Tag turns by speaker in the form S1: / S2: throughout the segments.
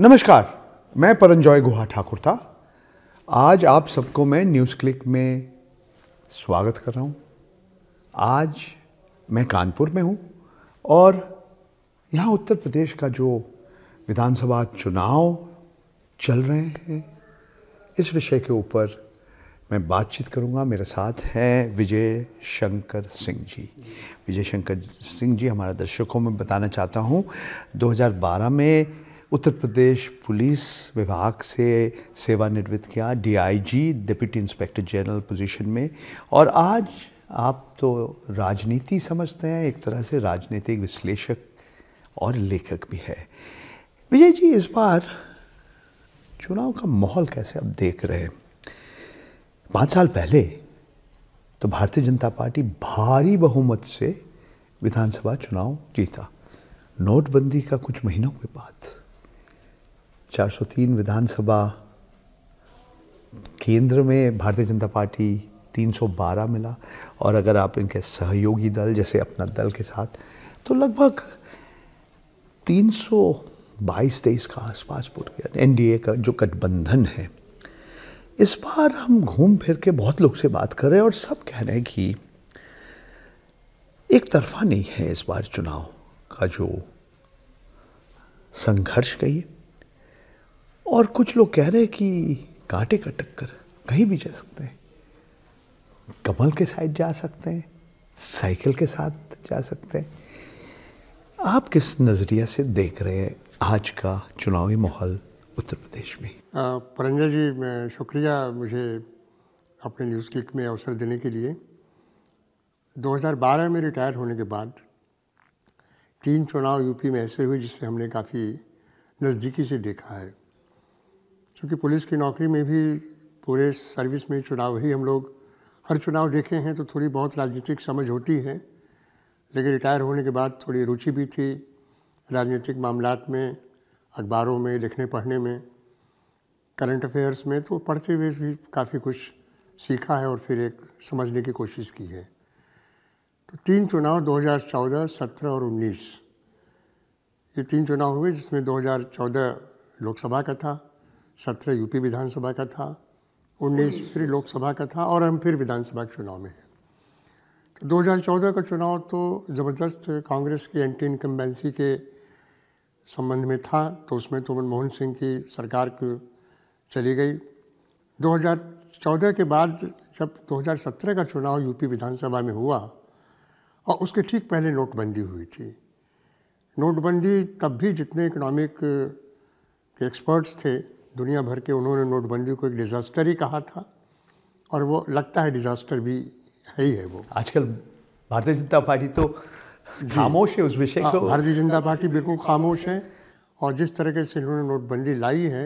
S1: नमस्कार मैं परंजॉय गुहा ठाकुर था आज आप सबको मैं न्यूज़ क्लिक में स्वागत कर रहा हूँ आज मैं कानपुर में हूँ और यहाँ उत्तर प्रदेश का जो विधानसभा चुनाव चल रहे हैं इस विषय के ऊपर मैं बातचीत करूँगा मेरे साथ हैं विजय शंकर सिंह जी विजय शंकर सिंह जी हमारे दर्शकों में बताना चाहता हूँ 2012 में उत्तर प्रदेश पुलिस विभाग से सेवानिवृत्त किया DIG deputy inspector general position में और आज आप तो राजनीति समझते हैं एक तरह से राजनीतिक विश्लेषक और लेखक भी है विजय जी इस बार चुनाव का माहौल कैसे आप देख रहे हैं पाँच साल पहले तो भारतीय जनता पार्टी भारी बहुमत से विधानसभा चुनाव जीता नोटबंदी का कुछ महीनों के बाद 403 विधानसभा केंद्र में भारतीय जनता पार्टी 312 मिला और अगर आप इनके सहयोगी दल जैसे अपना दल के साथ तो लगभग 322 तेईस का आसपास वोट गया एनडीए का जो गठबंधन है इस बार हम घूम फिर के बहुत लोग से बात कर रहे हैं और सब कह रहे हैं कि एक तरफा नहीं है इस बार चुनाव का जो संघर्ष कहिए और कुछ लोग कह रहे हैं कि कांटे का टक्कर कहीं भी जा सकते हैं कमल के साइड जा सकते हैं साइकिल के साथ जा सकते हैं आप किस नज़रिया से देख रहे हैं आज का चुनावी माहौल उत्तर प्रदेश में
S2: परंजल जी मैं शुक्रिया मुझे अपने न्यूज़ क्लिक में अवसर देने के लिए 2012 में रिटायर होने के बाद तीन चुनाव यूपी में ऐसे हुए जिससे हमने काफ़ी नज़दीकी से देखा है चूँकि पुलिस की नौकरी में भी पूरे सर्विस में चुनाव ही हम लोग हर चुनाव देखे हैं तो थोड़ी बहुत राजनीतिक समझ होती है लेकिन रिटायर होने के बाद थोड़ी रुचि भी थी राजनीतिक मामला में अखबारों में लिखने पढ़ने में करंट अफेयर्स में तो पढ़ते हुए भी काफ़ी कुछ सीखा है और फिर एक समझने की कोशिश की है तो तीन चुनाव 2014, 17 और 19 ये तीन चुनाव हुए जिसमें 2014 लोकसभा का था सत्रह यूपी विधानसभा का था उन्नीस फिर लोकसभा का था और हम फिर विधानसभा के चुनाव में हैं तो दो का चुनाव तो ज़बरदस्त कांग्रेस की एंटी इनकम्बेंसी के संबंध में था तो उसमें तो मनमोहन सिंह की सरकार चली गई 2014 के बाद जब 2017 का चुनाव यूपी विधानसभा में हुआ और उसके ठीक पहले नोटबंदी हुई थी नोटबंदी तब भी जितने इकोनॉमिक एक्सपर्ट्स थे दुनिया भर के उन्होंने नोटबंदी को एक डिज़ास्टर ही कहा था और वो लगता है डिज़ास्टर भी है ही है वो आजकल भारतीय जनता पार्टी तो खामोश है उस विषय हाँ, को भारतीय जनता पार्टी बिल्कुल खामोश है और जिस तरीके से इन्होंने नोटबंदी लाई है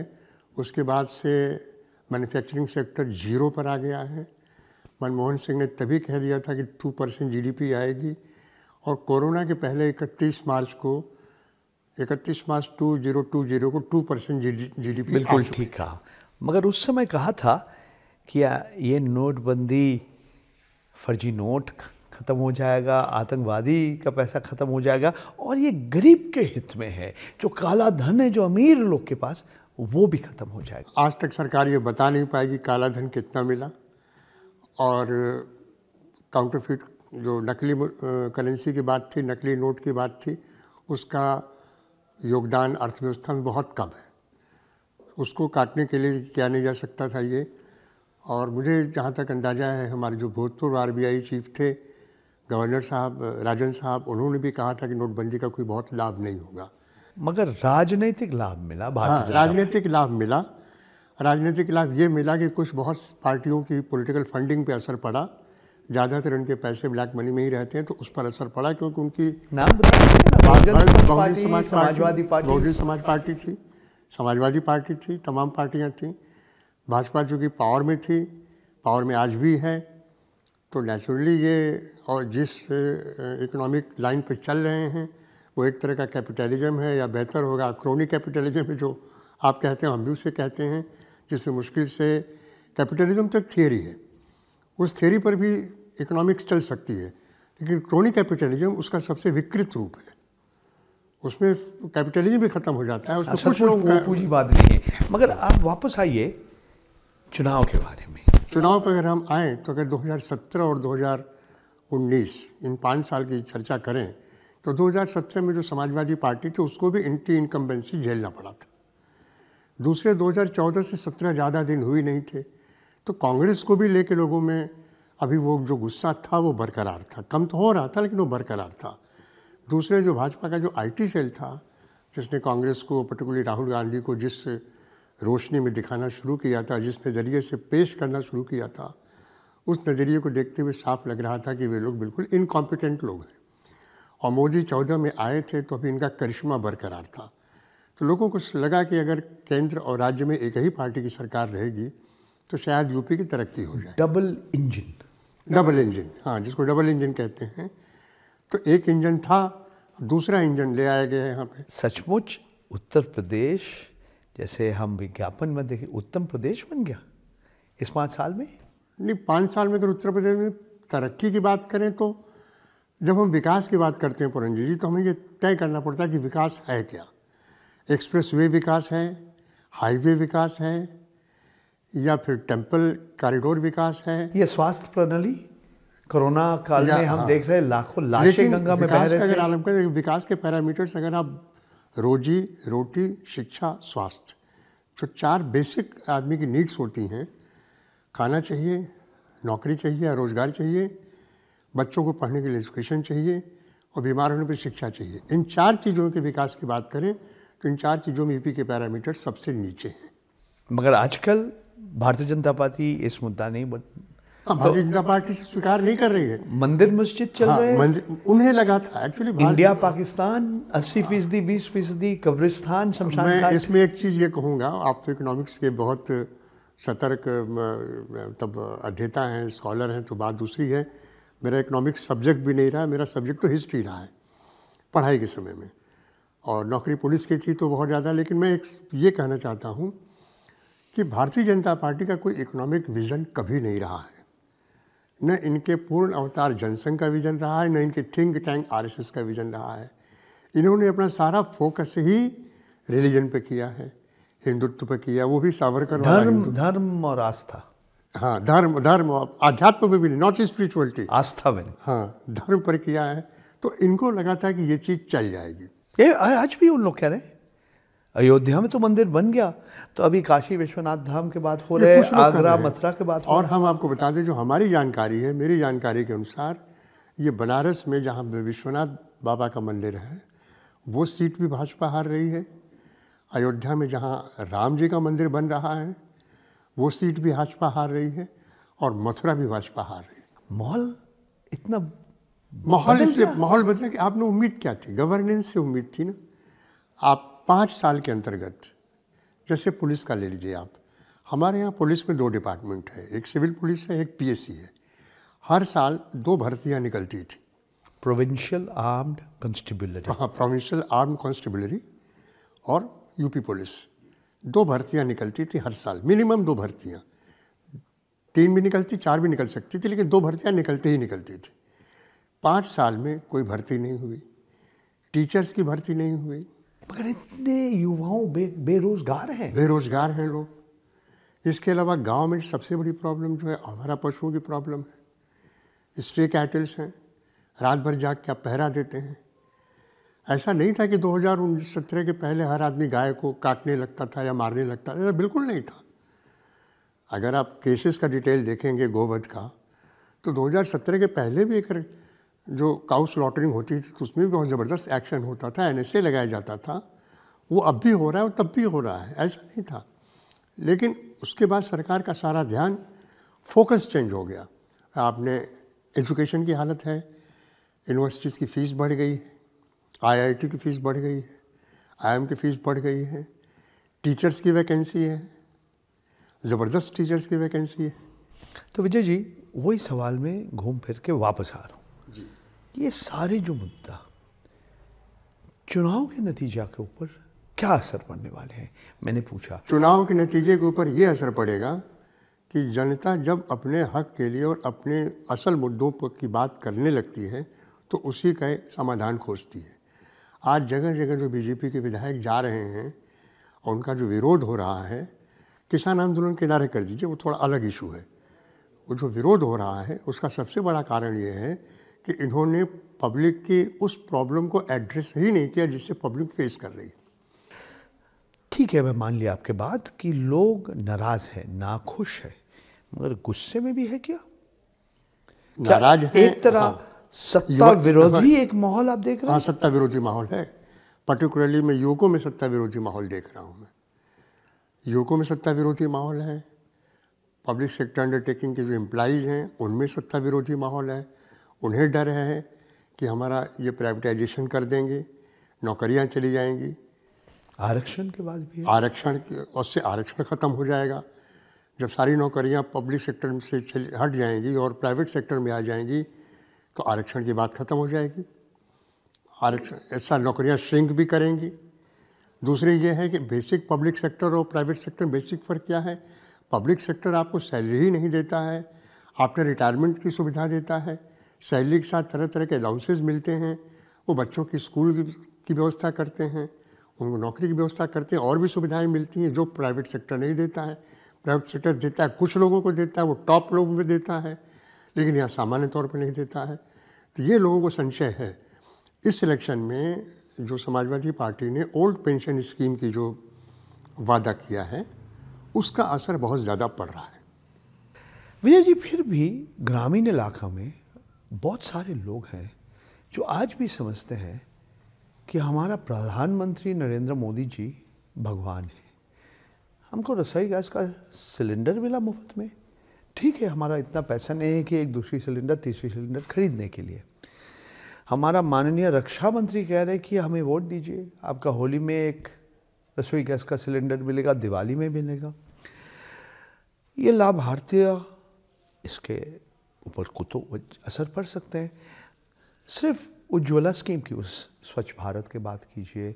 S2: उसके बाद से मैन्युफैक्चरिंग सेक्टर जीरो पर आ गया है मनमोहन सिंह ने तभी कह दिया था कि टू परसेंट जी आएगी और कोरोना के पहले इकतीस मार्च को इकतीस मार्च टू जीरो टू जीरो को
S1: टू परसेंट जी डी बिल्कुल ठीक कहा मगर उस समय कहा था कि ये नोटबंदी फर्जी नोट ख़त्म हो जाएगा आतंकवादी का पैसा ख़त्म हो जाएगा और ये गरीब के हित में है जो काला धन है जो अमीर लोग के पास वो भी ख़त्म हो जाएगा आज तक सरकार ये बता नहीं पाएगी काला धन कितना मिला
S2: और काउंटरफिट जो नकली करेंसी की बात थी नकली नोट की बात थी उसका योगदान अर्थव्यवस्था में बहुत कम है उसको काटने के लिए किया नहीं जा सकता था ये और मुझे जहाँ तक अंदाज़ा है हमारे जो भूतपूर्व आर चीफ थे गवर्नर साहब राजन साहब उन्होंने भी कहा था कि नोटबंदी का कोई बहुत लाभ नहीं होगा मगर राजनीतिक लाभ मिला हाँ राजनीतिक लाभ मिला राजनीतिक लाभ ये मिला कि कुछ बहुत पार्टियों की पॉलिटिकल फंडिंग पे असर पड़ा ज़्यादातर उनके पैसे ब्लैक मनी में ही रहते हैं तो उस पर असर पड़ा क्योंकि उनकी नाम बहुजन समाज समाजवादी पार्टी बहुजन समाज पार्टी थी समाजवादी पार्टी थी तमाम पार्टियाँ थीं भाजपा चूँकि पावर में थी पावर में आज भी है तो नेचुरली ये और जिस इकोनॉमिक लाइन पर चल रहे हैं वो एक तरह का कैपिटलिज्म है या बेहतर होगा क्रोनी कैपिटलिज्म है जो आप कहते हैं हम भी उसे कहते हैं जिसमें मुश्किल से कैपिटलिज्म तो एक थियरी है उस थियरी पर भी इकोनॉमिक्स चल सकती है लेकिन क्रोनी कैपिटलिज्म उसका सबसे विकृत रूप है उसमें कैपिटलिज्म भी खत्म हो जाता है उसमें अच्छा, कुछ लोग बात नहीं है मगर आप वापस आइए चुनाव के बारे में चुनाव पर अगर हम आए तो अगर 2017 और 2019 इन पाँच साल की चर्चा करें तो 2017 में जो समाजवादी पार्टी थी उसको भी एंटी इनकम्बेंसी झेलना पड़ा था दूसरे 2014 से 17 ज़्यादा दिन हुई नहीं थे तो कांग्रेस को भी लेके लोगों में अभी वो जो गुस्सा था वो बरकरार था कम तो हो रहा था लेकिन वो बरकरार था दूसरे जो भाजपा का जो आईटी सेल था जिसने कांग्रेस को पर्टिकुलरली राहुल गांधी को जिस रोशनी में दिखाना शुरू किया था जिस नज़रिए से पेश करना शुरू किया था उस नज़रिए को देखते हुए साफ लग रहा था कि वे लोग बिल्कुल इनकॉम्पिटेंट लोग हैं और मोदी चौदह में आए थे तो अभी इनका करिश्मा बरकरार था तो लोगों को लगा कि अगर केंद्र और राज्य में एक ही पार्टी की सरकार रहेगी तो शायद यूपी की तरक्की हो जाए डबल इंजन डबल इंजन हाँ जिसको डबल इंजन कहते हैं तो एक
S1: इंजन था दूसरा इंजन ले आया गया है यहाँ पे सचमुच उत्तर प्रदेश जैसे हम विज्ञापन में देखें उत्तम प्रदेश बन गया इस पाँच साल में
S2: नहीं पाँच साल में अगर उत्तर प्रदेश में तरक्की की बात करें तो जब हम विकास की बात करते हैं पुरंजी जी तो हमें ये तय करना पड़ता है कि विकास है क्या एक्सप्रेस वे विकास है हाईवे विकास है या फिर टेम्पल कॉरिडोर विकास है ये स्वास्थ्य प्रणाली कोरोना काल में हम हाँ। देख रहे हैं लाखों लाशें गंगा में बह रहे थे आलम विकास के पैरामीटर्स अगर आप रोजी रोटी शिक्षा स्वास्थ्य जो चार बेसिक आदमी की नीड्स होती हैं खाना चाहिए नौकरी चाहिए रोज़गार चाहिए बच्चों को पढ़ने के लिए एजुकेशन चाहिए और बीमार होने पर शिक्षा चाहिए इन चार चीज़ों के विकास की बात करें तो इन चार चीज़ों में यूपी e के पैरामीटर
S1: सबसे नीचे हैं मगर आजकल भारतीय जनता पार्टी इस मुद्दा नहीं बन
S2: हाँ, तो भारतीय जनता पार्टी से स्वीकार नहीं कर रही है
S1: मंदिर मस्जिद चल हाँ, रहे हैं
S2: उन्हें लगा था एक्चुअली इंडिया
S1: पाकिस्तान अस्सी फीसदी बीस फीसदी कब्रिस्तान शमशान मैं इसमें
S2: एक चीज़ ये कहूँगा आप तो इकोनॉमिक्स के बहुत सतर्क तब अध्येता हैं स्कॉलर हैं तो बात दूसरी है मेरा इकोनॉमिक्स सब्जेक्ट भी नहीं रहा मेरा सब्जेक्ट तो हिस्ट्री रहा है पढ़ाई के समय में और नौकरी पुलिस की थी तो बहुत ज़्यादा लेकिन मैं एक ये कहना चाहता हूँ कि भारतीय जनता पार्टी का कोई इकोनॉमिक विज़न कभी नहीं रहा है न इनके पूर्ण अवतार जनसंघ का विज़न रहा है न इनके थिंक टैंक आर का विज़न रहा है इन्होंने अपना सारा फोकस ही रिलीजन पे किया है हिंदुत्व पे किया वो भी सावरकर धर्म धर्म और आस्था हाँ धर्म धर्म आध्यात्म पर भी नहीं नॉट स्पिरिचुअलिटी आस्था में हाँ धर्म पर किया है तो
S1: इनको लगा था कि ये चीज़ चल जाएगी ए, आज भी उन लोग कह रहे हैं अयोध्या में तो मंदिर बन गया तो अभी काशी विश्वनाथ धाम के बाद हो रहे आगरा मथुरा के बाद और हम आपको
S2: बता दें जो हमारी जानकारी है मेरी जानकारी के अनुसार ये बनारस में जहाँ विश्वनाथ बाबा का मंदिर है वो सीट भी भाजपा हार रही है अयोध्या में जहाँ राम जी का मंदिर बन रहा है वो सीट भी भाजपा हार रही है और मथुरा भी भाजपा हार रही है माहौल
S1: इतना माहौल इसलिए माहौल बदला
S2: कि आपने उम्मीद क्या थी गवर्नेंस से उम्मीद थी ना आप पाँच साल के अंतर्गत जैसे पुलिस का ले लीजिए आप हमारे यहाँ पुलिस में दो डिपार्टमेंट है एक सिविल पुलिस है एक पीएससी है हर साल दो भर्तियाँ निकलती थी प्रोविंशियल आर्म्ड कॉन्स्टेबुलरी हाँ प्रोविंशियल आर्म्ड कॉन्स्टेबलरी और यूपी पुलिस दो भर्तियाँ निकलती थी हर साल मिनिमम दो भर्तियाँ तीन भी निकलती चार भी निकल सकती थी लेकिन दो भर्तियाँ निकलते ही निकलती थी पाँच साल में कोई भर्ती नहीं हुई टीचर्स की भर्ती नहीं हुई मगर इतने युवाओं बे, बेरोजगार हैं बेरोजगार हैं लोग इसके अलावा गांव में सबसे बड़ी प्रॉब्लम जो है आवारा पशुओं की प्रॉब्लम है स्ट्रे कैटल्स हैं रात भर जाग के आप पहरा देते हैं ऐसा नहीं था कि दो हज़ार सत्रह के पहले हर आदमी गाय को काटने लगता था या मारने लगता था बिल्कुल नहीं था अगर आप केसेस का डिटेल देखेंगे गोवध का तो 2017 के पहले भी एक जो काउ स्लॉटरिंग होती थी तो उसमें भी बहुत ज़बरदस्त एक्शन होता था एन लगाया जाता था वो अब भी हो रहा है और तब भी हो रहा है ऐसा नहीं था लेकिन उसके बाद सरकार का सारा ध्यान फोकस चेंज हो गया आपने एजुकेशन की हालत है यूनिवर्सिटीज़ की फ़ीस बढ़ गई है आईआईटी की फ़ीस बढ़ गई है आईएम की फ़ीस बढ़ गई है टीचर्स की वैकेंसी है ज़बरदस्त टीचर्स की वैकेंसी है तो विजय
S1: जी वही सवाल में घूम फिर के वापस आ रहा हूँ ये सारे जो मुद्दा चुनाव के नतीजा के ऊपर क्या असर पड़ने वाले हैं मैंने पूछा
S2: चुनाव के नतीजे के ऊपर ये असर पड़ेगा कि जनता जब अपने हक के लिए और अपने असल मुद्दों पर की बात करने लगती है तो उसी का समाधान खोजती है आज जगह जगह जो बीजेपी के विधायक जा रहे हैं और उनका जो विरोध हो रहा है किसान आंदोलन के नारे कर दीजिए वो थोड़ा अलग इशू है वो जो विरोध हो रहा है उसका सबसे बड़ा कारण ये है कि इन्होंने पब्लिक के उस
S1: प्रॉब्लम को एड्रेस ही नहीं किया जिससे पब्लिक फेस कर रही ठीक है मैं मान लिया आपके बात कि लोग नाराज़ हैं नाखुश है मगर गुस्से में भी है क्या
S2: नाराज है एक तरह हाँ,
S1: सत्ता विरोधी हाँ। एक माहौल आप देख रहे
S2: हैं हाँ सत्ता विरोधी माहौल है पर्टिकुलरली मैं युवकों में सत्ता विरोधी माहौल देख रहा हूँ मैं युवकों में सत्ता विरोधी माहौल है पब्लिक सेक्टर अंडरटेकिंग के जो एम्प्लॉज हैं उनमें सत्ता विरोधी माहौल है उन्हें डर है कि हमारा ये प्राइवेटाइजेशन कर देंगे नौकरियां चली जाएंगी
S1: आरक्षण के बाद भी
S2: आरक्षण उससे आरक्षण ख़त्म हो जाएगा जब सारी नौकरियां पब्लिक सेक्टर से हट जाएंगी और प्राइवेट सेक्टर में आ जाएंगी तो आरक्षण की बात ख़त्म हो जाएगी आरक्षण ऐसा नौकरियां श्रिंक भी करेंगी दूसरी ये है कि बेसिक पब्लिक सेक्टर और प्राइवेट सेक्टर बेसिक फ़र्क क्या है पब्लिक सेक्टर आपको सैलरी ही नहीं देता है आपने रिटायरमेंट की सुविधा देता है सैलरी के साथ तरह तरह के अलाउंसेज मिलते हैं वो बच्चों की स्कूल की व्यवस्था करते हैं उनको नौकरी की व्यवस्था करते हैं और भी सुविधाएं मिलती हैं जो प्राइवेट सेक्टर नहीं देता है प्राइवेट सेक्टर देता है कुछ लोगों को देता है वो टॉप लोगों में देता है लेकिन यहाँ सामान्य तौर पर नहीं देता है तो ये लोगों को संशय है इस इलेक्शन में जो समाजवादी पार्टी ने ओल्ड पेंशन स्कीम की जो
S1: वादा किया है उसका असर बहुत ज़्यादा पड़ रहा है विजय जी फिर भी ग्रामीण इलाका में बहुत सारे लोग हैं जो आज भी समझते हैं कि हमारा प्रधानमंत्री नरेंद्र मोदी जी भगवान है हमको रसोई गैस का सिलेंडर मिला मुफ्त में ठीक है हमारा इतना पैसा नहीं है कि एक दूसरी सिलेंडर तीसरी सिलेंडर खरीदने के लिए हमारा माननीय रक्षा मंत्री कह रहे हैं कि हमें वोट दीजिए आपका होली में एक रसोई गैस का सिलेंडर मिलेगा दिवाली में मिलेगा ये लाभार्थी इसके ऊपर को तो असर पड़ सकते हैं सिर्फ उज्ज्वला स्कीम की उस स्वच्छ भारत के बात कीजिए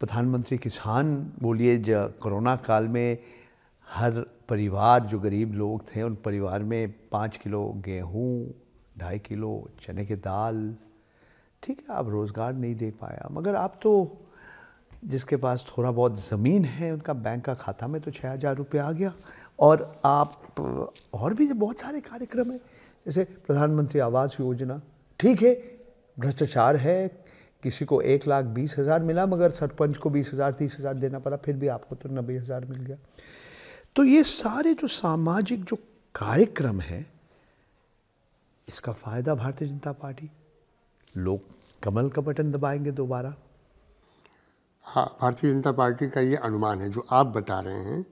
S1: प्रधानमंत्री किसान बोलिए ज कोरोना काल में हर परिवार जो गरीब लोग थे उन परिवार में पाँच किलो गेहूँ ढाई किलो चने के दाल ठीक है आप रोज़गार नहीं दे पाया मगर आप तो जिसके पास थोड़ा बहुत ज़मीन है उनका बैंक का खाता में तो छः हज़ार रुपये आ गया और आप और भी बहुत सारे कार्यक्रम हैं जैसे प्रधानमंत्री आवास योजना ठीक है भ्रष्टाचार है किसी को एक लाख बीस हज़ार मिला मगर सरपंच को बीस हज़ार तीस हज़ार देना पड़ा फिर भी आपको तो नब्बे हज़ार मिल गया तो ये सारे जो सामाजिक जो कार्यक्रम है इसका फ़ायदा भारतीय जनता पार्टी लोग कमल का बटन दबाएंगे दोबारा
S2: हाँ भारतीय जनता पार्टी का ये अनुमान है जो आप बता रहे हैं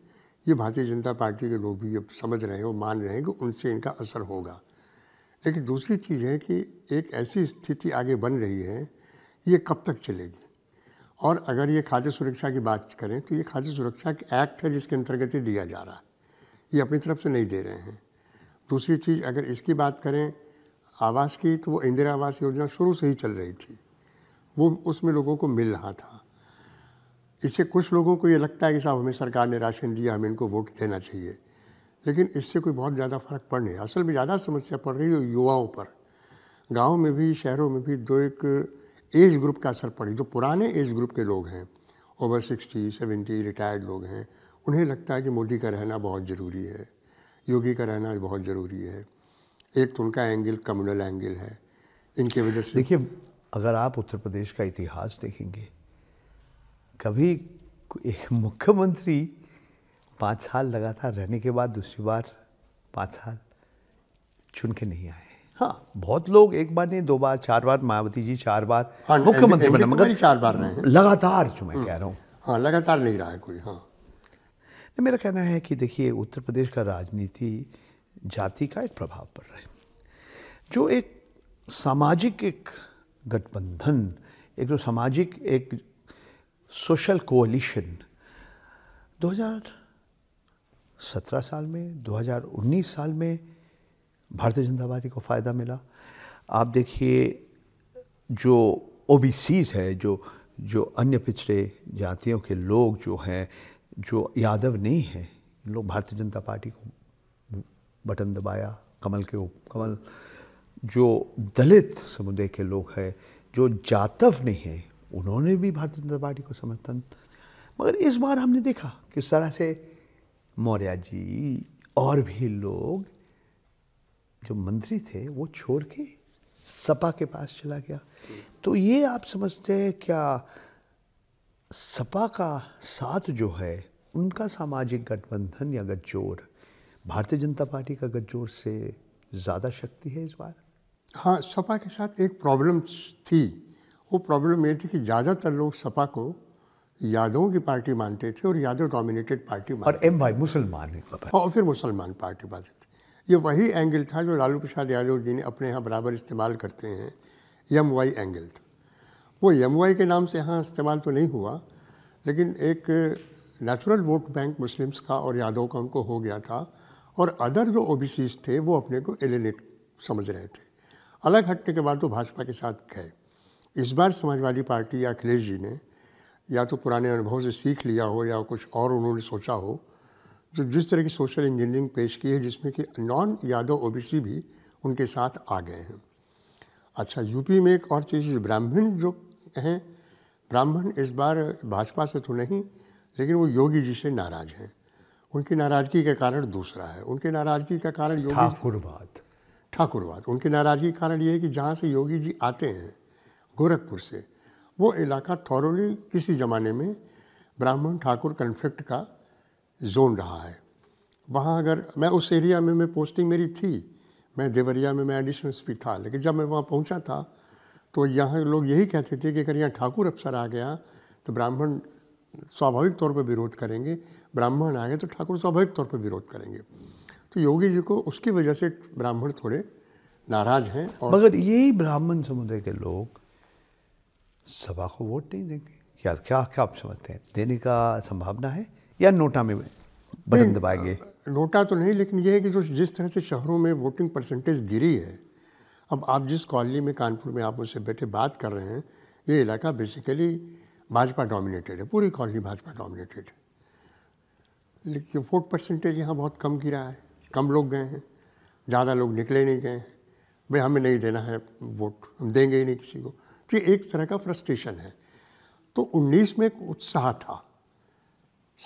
S2: ये भारतीय जनता पार्टी के लोग भी ये समझ रहे हैं और मान रहे हैं कि उनसे इनका असर होगा लेकिन दूसरी चीज़ है कि एक ऐसी स्थिति आगे बन रही है ये कब तक चलेगी और अगर ये खाद्य सुरक्षा की बात करें तो ये खाद्य सुरक्षा एक्ट है जिसके अंतर्गत ही दिया जा रहा है ये अपनी तरफ से नहीं दे रहे हैं दूसरी चीज़ अगर इसकी बात करें आवास की तो वो इंदिरा आवास योजना शुरू से ही चल रही थी वो उसमें लोगों को मिल रहा था इससे कुछ लोगों को ये लगता है कि साहब हमें सरकार ने राशन दिया हमें इनको वोट देना चाहिए लेकिन इससे कोई बहुत ज़्यादा फर्क पड़ नहीं असल में ज़्यादा समस्या पड़ रही है युवाओं पर गाँव में भी शहरों में भी दो एक एज ग्रुप का असर पड़ी जो पुराने एज ग्रुप के लोग हैं ओवर सिक्सटी सेवेंटी रिटायर्ड लोग हैं उन्हें लगता है कि मोदी का रहना बहुत ज़रूरी है योगी का रहना बहुत ज़रूरी है एक तो उनका एंगल कम्युनल एंगल है
S1: इनके वजह से देखिए अगर आप उत्तर प्रदेश का इतिहास देखेंगे कभी एक मुख्यमंत्री पाँच साल लगातार रहने के बाद दूसरी बार पाँच साल चुन के नहीं आए हाँ बहुत लोग एक बार नहीं दो बार चार बार मायावती जी चार बार हाँ, मुख्यमंत्री बने मगर चार बार रहे लगातार जो मैं हाँ। कह रहा हूँ हाँ लगातार नहीं रहा है कोई हाँ मेरा कहना है कि देखिए उत्तर प्रदेश का राजनीति जाति का एक प्रभाव पड़ रहा है जो एक सामाजिक एक गठबंधन एक जो सामाजिक एक सोशल कोलिशन हजार 2017 साल में 2019 साल में भारतीय जनता पार्टी को फ़ायदा मिला आप देखिए जो ओ है जो जो अन्य पिछड़े जातियों के लोग जो हैं जो यादव नहीं हैं लोग भारतीय जनता पार्टी को बटन दबाया कमल के उप कमल जो दलित समुदाय के लोग हैं जो जातव नहीं हैं उन्होंने भी भारतीय जनता पार्टी को समर्थन मगर इस बार हमने देखा किस तरह से मौर्य जी और भी लोग जो मंत्री थे वो छोड़ के सपा के पास चला गया तो ये आप समझते हैं क्या सपा का साथ जो है उनका सामाजिक गठबंधन या गठजोड़ भारतीय जनता पार्टी का गठजोड़ से ज़्यादा शक्ति है इस बार हाँ सपा के साथ एक प्रॉब्लम थी
S2: वो प्रॉब्लम ये थी कि ज़्यादातर लोग सपा को यादवों की पार्टी मानते थे और यादव डोमिनेटेड पार्टी और एम भाई मुसलमान हाँ, और फिर मुसलमान पार्टी मानते थे ये वही एंगल था जो लालू प्रसाद यादव जी ने अपने यहाँ बराबर इस्तेमाल करते हैं यम वाई एंगल था वो यम वाई के नाम से यहाँ इस्तेमाल तो नहीं हुआ लेकिन एक नेचुरल वोट बैंक मुस्लिम्स का और यादव का उनको हो गया था और अदर जो ओ थे वो अपने को एलिनेट समझ रहे थे अलग हटने के बाद वो तो भाजपा के साथ गए इस बार समाजवादी पार्टी या अखिलेश जी ने या तो पुराने अनुभव से सीख लिया हो या कुछ और उन्होंने सोचा हो जो जिस तरह की सोशल इंजीनियरिंग पेश की है जिसमें कि नॉन यादव ओ भी उनके साथ आ गए हैं अच्छा यूपी में एक और चीज़ ब्राह्मण जो हैं ब्राह्मण इस बार भाजपा से तो नहीं लेकिन वो योगी जी से नाराज़ हैं उनकी नाराज़गी का कारण दूसरा है उनकी नाराज़गी का कारण योगी ठाकुरवाद ठाकुरवाद उनकी नाराज़गी का कारण ये है कि जहाँ से योगी जी आते हैं गोरखपुर से वो इलाका थॉरली किसी ज़माने में ब्राह्मण ठाकुर कन्फ्लिक्ट का जोन रहा है वहाँ अगर मैं उस एरिया में मैं पोस्टिंग मेरी थी मैं देवरिया में मैं एडिशनल भी था लेकिन जब मैं वहाँ पहुँचा था तो यहाँ लोग यही कहते थे कि अगर यहाँ ठाकुर अफसर आ गया तो ब्राह्मण स्वाभाविक तौर पर विरोध करेंगे ब्राह्मण आ गए तो ठाकुर स्वाभाविक तौर पर विरोध करेंगे तो योगी जी को उसकी वजह से ब्राह्मण थोड़े नाराज हैं और मगर
S1: यही ब्राह्मण समुदाय के लोग सभा को वोट नहीं देंगे क्या क्या क्या आप समझते हैं देने का संभावना है या नोटा में बटन दबाएंगे
S2: नोटा तो नहीं लेकिन यह है कि जो जिस तरह से शहरों में वोटिंग परसेंटेज गिरी है अब आप जिस कॉलोनी में कानपुर में आप उससे बैठे बात कर रहे हैं ये इलाका बेसिकली भाजपा डोमिनेटेड है पूरी कॉलोनी भाजपा डोमिनेटेड है लेकिन वोट परसेंटेज यहाँ बहुत कम गिरा है कम लोग गए हैं ज़्यादा लोग निकले नहीं गए हैं भाई हमें नहीं देना है वोट हम देंगे ही नहीं किसी को ये एक तरह का फ्रस्ट्रेशन है तो 19 में एक उत्साह था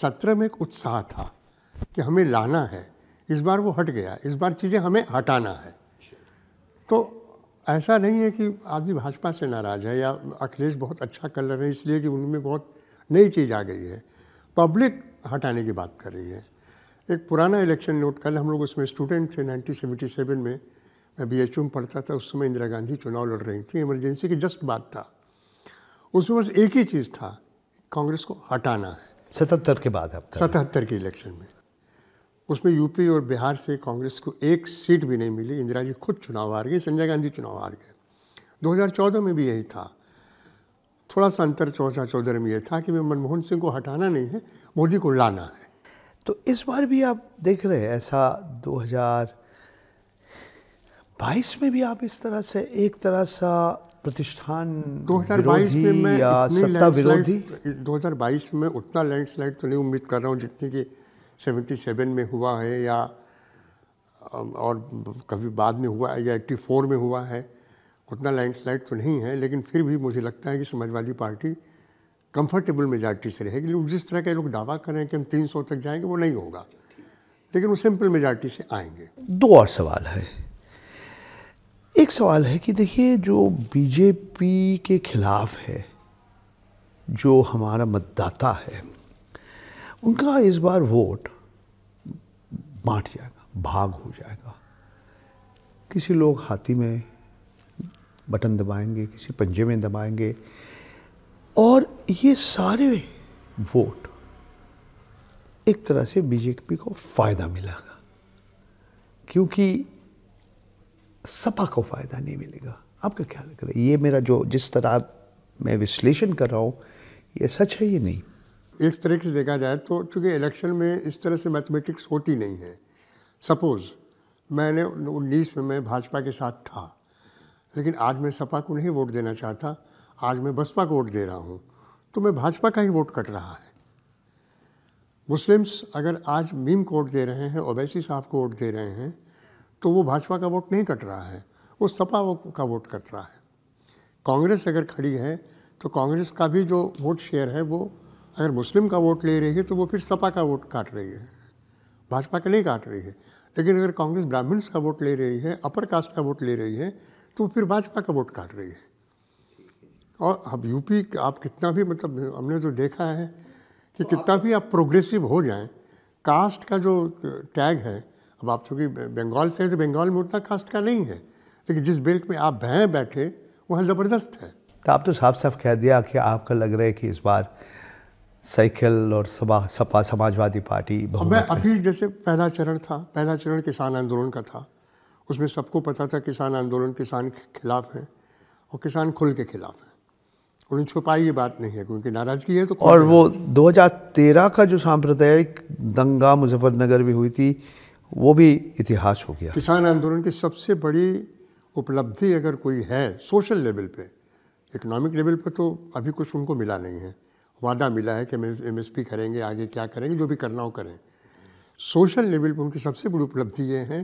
S2: सत्रह में एक उत्साह था कि हमें लाना है इस बार वो हट गया इस बार चीज़ें हमें हटाना है तो ऐसा नहीं है कि आदमी भाजपा से नाराज़ है या अखिलेश बहुत अच्छा कर रहे हैं इसलिए कि उनमें बहुत नई चीज़ आ गई है पब्लिक हटाने की बात कर रही है एक पुराना इलेक्शन नोट कल हम लोग उसमें स्टूडेंट थे 1977 में मैं बी एच में पढ़ता था उस समय इंदिरा गांधी चुनाव लड़ रही थी इमरजेंसी की जस्ट बात था उसमें बस एक ही चीज़ था कांग्रेस को हटाना है सतहत्तर के बाद अब सतहत्तर के इलेक्शन में उसमें यूपी और बिहार से कांग्रेस को एक सीट भी नहीं मिली इंदिरा जी खुद चुनाव हार गए संजय गांधी चुनाव हार गए 2014 में भी यही था थोड़ा सा अंतर चौदह चौदह में यह था कि मैं मनमोहन सिंह को हटाना नहीं है मोदी
S1: को लाना है तो इस बार भी आप देख रहे हैं ऐसा बाईस में भी आप इस तरह से एक तरह सा प्रतिष्ठान दो में मैं या सत्ता विरोधी
S2: बाईस में उतना लैंडस्लाइड तो नहीं उम्मीद कर रहा हूँ जितनी कि सेवन में हुआ है या और कभी बाद में हुआ है या एट्टी फोर में हुआ है उतना लैंडस्लाइड तो नहीं है लेकिन फिर भी मुझे लगता है कि समाजवादी पार्टी कंफर्टेबल मेजॉरिटी से रहेगी लेकिन जिस तरह के लोग दावा कर रहे हैं कि हम तीन सौ तक जाएंगे वो नहीं होगा लेकिन वो सिंपल मेजॉरिटी से आएंगे
S1: दो और सवाल है एक सवाल है कि देखिए जो बीजेपी के खिलाफ है जो हमारा मतदाता है उनका इस बार वोट बांट जाएगा भाग हो जाएगा किसी लोग हाथी में बटन दबाएंगे किसी पंजे में दबाएंगे और ये सारे वोट एक तरह से बीजेपी को फ़ायदा मिलेगा क्योंकि सपा को फ़ायदा नहीं मिलेगा आपका क्या लग रहा है ये मेरा जो जिस तरह मैं विश्लेषण कर रहा हूँ ये सच है ये नहीं एक तरीके से देखा जाए तो
S2: चूँकि इलेक्शन में इस तरह से मैथमेटिक्स होती नहीं है सपोज़ मैंने उन्नीस में मैं भाजपा के साथ था लेकिन आज मैं सपा को नहीं वोट देना चाहता आज मैं बसपा को वोट दे रहा हूँ तो मैं भाजपा का ही वोट कट रहा है मुस्लिम्स अगर आज मीम को वोट दे रहे हैं ओबैसी साहब को वोट दे रहे हैं तो वो भाजपा का वोट नहीं कट रहा है वो सपा का वोट कट रहा है कांग्रेस अगर खड़ी है तो कांग्रेस का भी जो वोट शेयर है वो अगर मुस्लिम का वोट ले रही है तो वो फिर सपा का वोट काट रही है भाजपा का नहीं काट रही है लेकिन अगर कांग्रेस ब्राह्मण्स का वोट ले रही है अपर कास्ट का वोट ले रही है तो फिर भाजपा का वोट काट रही है और अब यूपी आप कितना भी मतलब हमने जो देखा है कि कितना भी आप प्रोग्रेसिव हो जाएं कास्ट का जो टैग है अब आप चूँकि बंगाल से हैं तो बंगाल
S1: में उतना कास्ट का नहीं है लेकिन जिस बेल्ट में आप हैं बैठे वहाँ ज़बरदस्त है तो आप तो साफ साफ कह दिया कि आपका लग रहा है कि इस बार साइकिल और सभा सपा समाजवादी पार्टी मैं
S2: अभी जैसे पहला चरण था पहला चरण किसान आंदोलन का था उसमें सबको पता था किसान आंदोलन किसान के खिलाफ है और किसान खुल के खिलाफ है उन्हें छुपाई ये बात नहीं है क्योंकि नाराजगी है तो और वो
S1: 2013 का जो सांप्रदायिक दंगा मुजफ्फरनगर में हुई थी वो भी इतिहास हो गया
S2: किसान आंदोलन की सबसे बड़ी उपलब्धि अगर कोई है सोशल लेवल पे इकोनॉमिक लेवल पे तो अभी कुछ उनको मिला नहीं है वादा मिला है कि एम एस पी करेंगे आगे क्या करेंगे जो भी करना हो करें सोशल लेवल पर उनकी सबसे बड़ी उपलब्धि ये है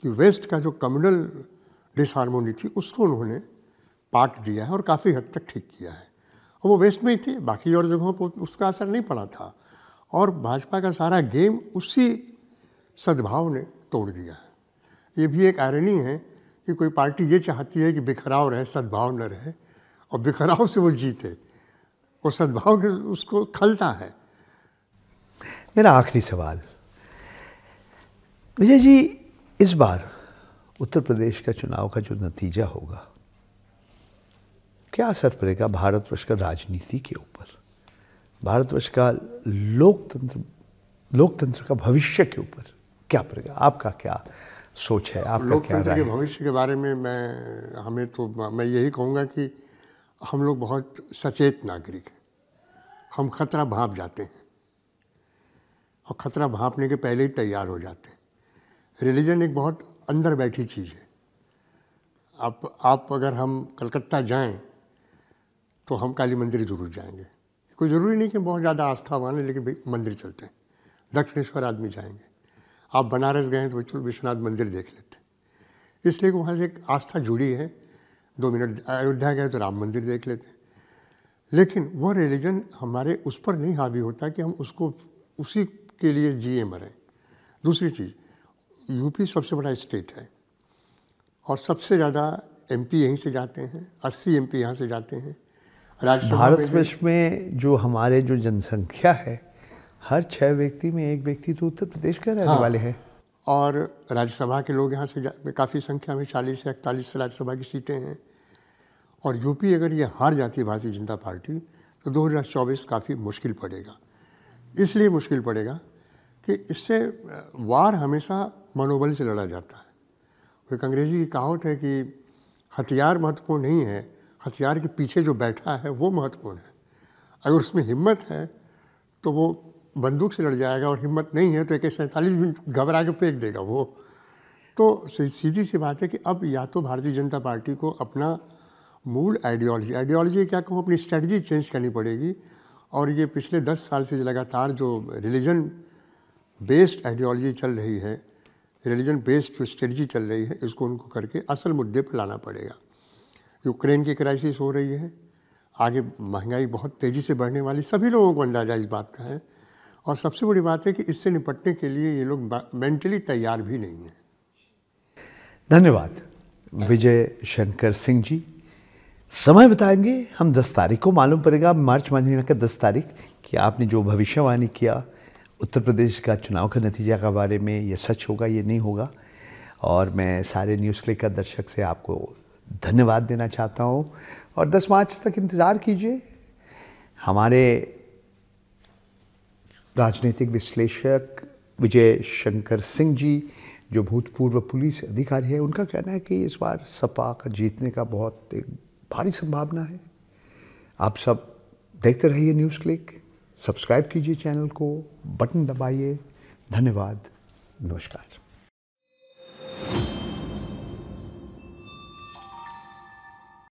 S2: कि वेस्ट का जो कम्युनल डिसहारमोनी थी उसको उन्होंने पाट दिया है और काफ़ी हद तक ठीक किया है और वो वेस्ट में ही थी बाकी और जगहों पर उसका असर नहीं पड़ा था और भाजपा का सारा गेम उसी सद्भाव ने तोड़ दिया है ये भी एक आयरनी है कि कोई पार्टी ये चाहती है कि बिखराव रहे सद्भाव न रहे और बिखराव से वो जीते वो सद्भाव के उसको खलता है
S1: मेरा आखिरी सवाल विजय जी इस बार उत्तर प्रदेश का चुनाव का जो नतीजा होगा क्या असर पड़ेगा भारतवर्ष का राजनीति के ऊपर भारतवर्ष का लोकतंत्र लोकतंत्र का भविष्य के ऊपर क्या आपका क्या सोच है आपका लोकतंत्र के भविष्य
S2: के बारे में मैं हमें तो मैं यही कहूँगा कि हम लोग बहुत सचेत नागरिक हैं हम खतरा भाप जाते हैं और खतरा भापने के पहले ही तैयार हो जाते हैं रिलीजन एक बहुत अंदर बैठी चीज़ है आप आप अगर हम कलकत्ता जाएं तो हम काली मंदिर जरूर जाएंगे कोई ज़रूरी नहीं कि बहुत ज़्यादा आस्था है लेकिन मंदिर चलते हैं दक्षिणेश्वर आदमी जाएंगे आप बनारस गए तो विश्वनाथ मंदिर देख लेते इसलिए वहाँ से एक आस्था जुड़ी है दो मिनट अयोध्या गए तो राम मंदिर देख लेते लेकिन वो रिलीजन हमारे उस पर नहीं हावी होता कि हम उसको उसी के लिए जिए मरें दूसरी चीज़ यूपी सबसे बड़ा स्टेट है और सबसे ज़्यादा एमपी यहीं से जाते हैं अस्सी एमपी यहाँ से जाते हैं राजस्थान भारत
S1: में जो हमारे जो जनसंख्या है हर छः व्यक्ति में एक व्यक्ति तो उत्तर प्रदेश के रहने हाँ। वाले हैं
S2: और राज्यसभा के लोग यहाँ से काफ़ी संख्या में चालीस या इकतालीस राज्यसभा की सीटें हैं और यूपी अगर ये हार जाती है भारतीय जनता पार्टी तो 2024 काफ़ी मुश्किल पड़ेगा इसलिए मुश्किल पड़ेगा कि इससे वार हमेशा मनोबल से लड़ा जाता है एक अंग्रेज़ी की कहावत है कि हथियार महत्वपूर्ण नहीं है हथियार के पीछे जो बैठा है वो महत्वपूर्ण है अगर उसमें हिम्मत है तो वो बंदूक से लड़ जाएगा और हिम्मत नहीं है तो एक सैंतालीस मिनट घबरा के फेंक देगा वो तो सीधी सी बात है कि अब या तो भारतीय जनता पार्टी को अपना मूल आइडियोलॉजी आइडियोलॉजी क्या कहूँ अपनी स्ट्रेटजी चेंज करनी पड़ेगी और ये पिछले दस साल से लगातार जो रिलीजन बेस्ड आइडियोलॉजी चल रही है रिलीजन बेस्ड जो स्ट्रेटजी चल रही है इसको उनको करके असल मुद्दे पर लाना पड़ेगा यूक्रेन की क्राइसिस हो रही है आगे महंगाई बहुत तेज़ी से बढ़ने वाली सभी लोगों को अंदाज़ा इस बात का है और सबसे बड़ी बात है कि इससे निपटने के लिए ये लोग मेंटली तैयार भी नहीं हैं
S1: धन्यवाद विजय शंकर सिंह जी समय बताएंगे हम दस तारीख को मालूम पड़ेगा मार्च महीने का दस तारीख कि आपने जो भविष्यवाणी किया उत्तर प्रदेश का चुनाव का नतीजा के बारे में ये सच होगा ये नहीं होगा और मैं सारे न्यूज़ क्लिक का दर्शक से आपको धन्यवाद देना चाहता हूँ और 10 मार्च तक इंतज़ार कीजिए हमारे राजनीतिक विश्लेषक विजय शंकर सिंह जी जो भूतपूर्व पुलिस अधिकारी है उनका कहना है कि इस बार सपा का जीतने का बहुत एक भारी संभावना है आप सब देखते रहिए न्यूज़ क्लिक सब्सक्राइब कीजिए चैनल को बटन दबाइए धन्यवाद नमस्कार